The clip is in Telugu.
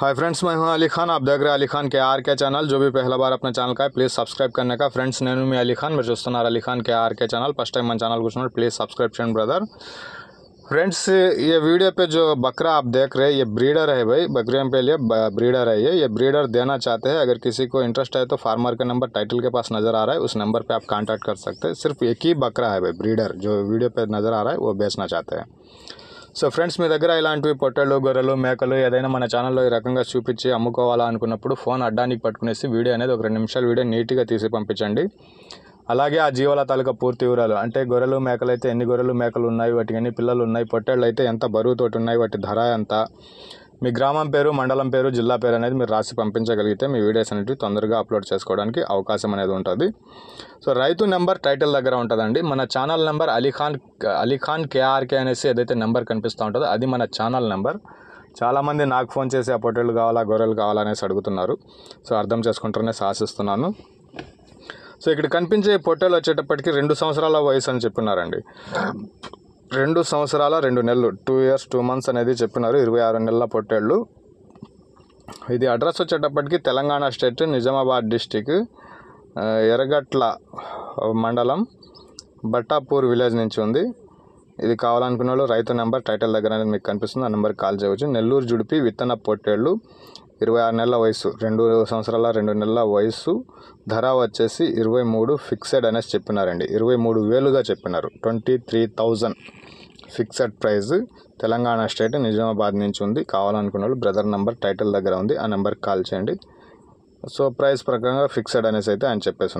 हाय फ्रेंड्स मैं हूं अली खान आप देख रहे हैं Ali Khan K R K channel जो भी पहला बार अपना चैनल का है प्लीज़ सब्सक्राइब करने का फ्रेंड्स नैनू में अली खान मेरे दोस्तनार Ali Khan K R K channel first time मन चैनल कुछ प्लीज़ सब्सक्रिप्शन ब्रदर फ्रेंड्स ये वीडियो पे जो बकरा आप देख रहे हैं ये ब्रीडर है भाई बकरियों पे लिए ब्रीडर है ये ये ब्रीडर देना चाहते हैं अगर किसी को इंटरेस्ट है तो फार्मर का नंबर टाइटल के पास नज़र आ रहा है उस नंबर पे आप कांटेक्ट कर सकते हैं सिर्फ एक ही बकरा है भाई ब्रीडर जो वीडियो पे नज़र आ रहा है वो बेचना चाहते हैं సో ఫ్రెండ్స్ మీ దగ్గర ఇలాంటివి పొట్టలు గొర్రెలు మేకలు ఏదైనా మన ఛానల్లో ఈ రకంగా చూపించి అమ్ముకోవాలా అనుకున్నప్పుడు ఫోన్ అడ్డానికి పట్టుకునేసి వీడియో అనేది ఒక రెండు నిమిషాలు వీడియో నీట్గా తీసి పంపించండి అలాగే ఆ జీవాల తాలూకా పూర్తి వివరాలు అంటే గొర్రెలు మేకలు అయితే ఎన్ని గొర్రెలు మేకలు ఉన్నాయి వాటికి ఎన్ని పిల్లలు ఉన్నాయి పొట్టేళ్ళు అయితే ఎంత బరువుతోటి ఉన్నాయి వాటి ధర ఎంత మీ గ్రామం పేరు మండలం పేరు జిల్లా పేరు అనేది మీరు రాసి పంపించగలిగితే మీ వీడియోస్ అనేవి తొందరగా అప్లోడ్ చేసుకోవడానికి అవకాశం అనేది ఉంటుంది సో రైతు నెంబర్ టైటిల్ దగ్గర ఉంటుందండి మన channel number Ali Khan Ali Khan KRK అనేసి ఏదైతే నెంబర్ కనిపిస్తూ ఉంటుందో అది మన ఛానల్ నెంబర్ చాలామంది నాకు ఫోన్ చేసి ఆ పొట్టేళ్ళు కావాలా గొర్రెలు కావాలా అనేసి అడుగుతున్నారు సో అర్థం చేసుకుంటారనే ఆశిస్తున్నాను సో ఇక్కడ కనిపించే పొట్టేలు వచ్చేటప్పటికి రెండు సంవత్సరాల వయసు అని చెప్పినారండి రెండు సంవత్సరాల రెండు నెలలు టూ ఇయర్స్ టూ మంత్స్ అనేది చెప్పినారు ఇరవై ఆరు నెలల పొట్టేళ్ళు ఇది అడ్రస్ వచ్చేటప్పటికీ తెలంగాణ స్టేట్ నిజామాబాద్ డిస్టిక్ ఎర్రగట్ల మండలం బట్టాపూర్ విలేజ్ నుంచి ఉంది ఇది కావాలనుకున్న వాళ్ళు రైతు నెంబర్ టైటిల్ దగ్గర అనేది మీకు కనిపిస్తుంది ఆ నెంబర్కి కాల్ చేయవచ్చు నెల్లూరు జుడిపి విత్తన పొట్టేళ్ళు ఇరవై ఆరు నెలల వయసు రెండు సంవత్సరాల రెండు నెలల వయసు ధర వచ్చేసి ఇరవై మూడు ఫిక్సెడ్ అనేసి చెప్పినారండి ఇరవై మూడు వేలుగా చెప్పినారు twenty three thousand fixed price Telangana state Nizamabad నుంచి ఉంది కావాలనుకున్న వాళ్ళు బ్రదర్ నెంబర్ టైటిల్ దగ్గర ఉంది ఆ నెంబర్కి కాల్ చేయండి సో ప్రైస్ ప్రకారంగా ఫిక్సెడ్ అనేసి అయితే ఆయన చెప్పేసి